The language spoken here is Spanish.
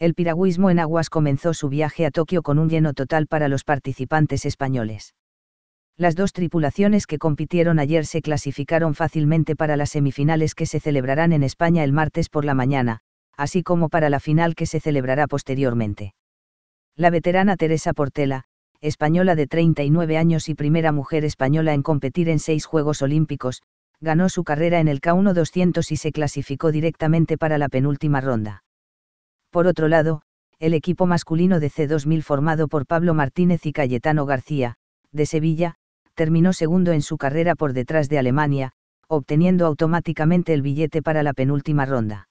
el piragüismo en aguas comenzó su viaje a Tokio con un lleno total para los participantes españoles. Las dos tripulaciones que compitieron ayer se clasificaron fácilmente para las semifinales que se celebrarán en España el martes por la mañana, así como para la final que se celebrará posteriormente. La veterana Teresa Portela, española de 39 años y primera mujer española en competir en seis Juegos Olímpicos, ganó su carrera en el K1 200 y se clasificó directamente para la penúltima ronda. Por otro lado, el equipo masculino de C2000 formado por Pablo Martínez y Cayetano García, de Sevilla, terminó segundo en su carrera por detrás de Alemania, obteniendo automáticamente el billete para la penúltima ronda.